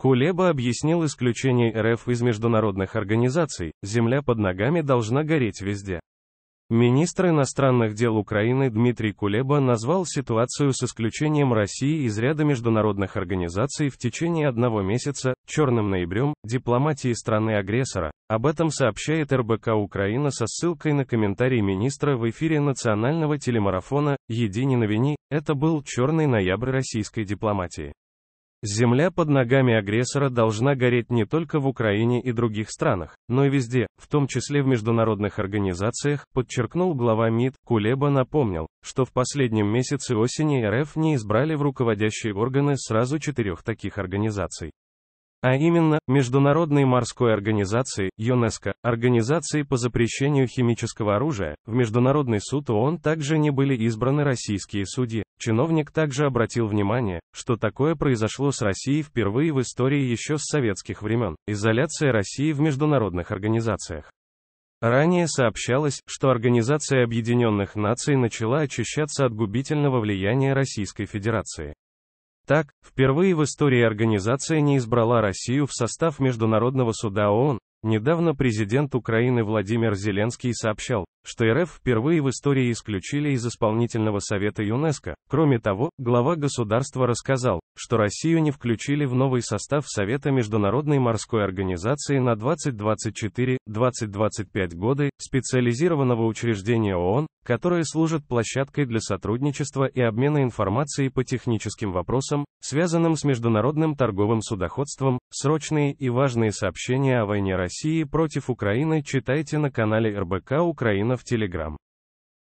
Кулеба объяснил исключение РФ из международных организаций, земля под ногами должна гореть везде. Министр иностранных дел Украины Дмитрий Кулеба назвал ситуацию с исключением России из ряда международных организаций в течение одного месяца «черным ноябрем» дипломатии страны-агрессора. Об этом сообщает РБК Украина со ссылкой на комментарий министра в эфире национального телемарафона «Едини вини». Это был «Черный ноябрь российской дипломатии». Земля под ногами агрессора должна гореть не только в Украине и других странах, но и везде, в том числе в международных организациях, подчеркнул глава МИД, Кулеба напомнил, что в последнем месяце осени РФ не избрали в руководящие органы сразу четырех таких организаций а именно Международной морской организации, ЮНЕСКО, Организации по запрещению химического оружия, в Международный суд ООН также не были избраны российские судьи. Чиновник также обратил внимание, что такое произошло с Россией впервые в истории еще с советских времен, изоляция России в международных организациях. Ранее сообщалось, что Организация Объединенных Наций начала очищаться от губительного влияния Российской Федерации. Так, впервые в истории организация не избрала Россию в состав Международного суда ООН, Недавно президент Украины Владимир Зеленский сообщал, что РФ впервые в истории исключили из исполнительного совета ЮНЕСКО. Кроме того, глава государства рассказал, что Россию не включили в новый состав Совета Международной морской организации на 2024-2025 годы, специализированного учреждения ООН, которое служит площадкой для сотрудничества и обмена информацией по техническим вопросам, связанным с международным торговым судоходством, срочные и важные сообщения о войне России России против Украины читайте на канале РБК Украина в Телеграм.